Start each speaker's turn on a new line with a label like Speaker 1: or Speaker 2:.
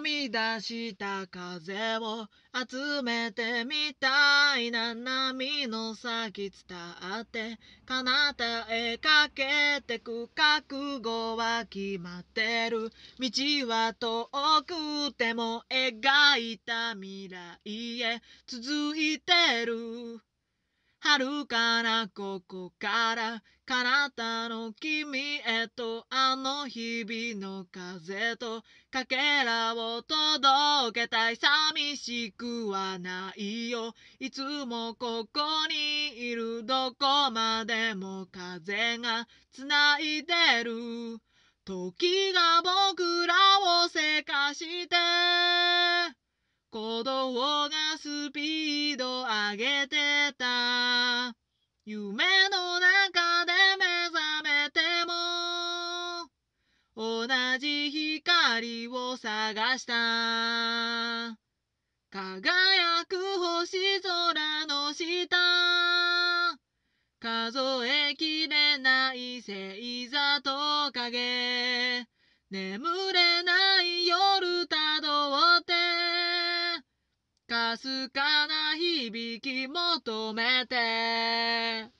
Speaker 1: み出した風を集めてみたいな波の先伝って彼方へかけてく覚悟は決まってる道は遠くても描いた未来へ続いてる遥かなここから彼方の君へとあの日々の風とかけらを届けたい寂しくはないよいつもここにいるどこまでも風がつないでる時が僕らをせかして鼓動がスピードあげてた夢の中で目覚めても同じ光を探した輝く星空の下数えきれない星座と影眠れすかな響き求めて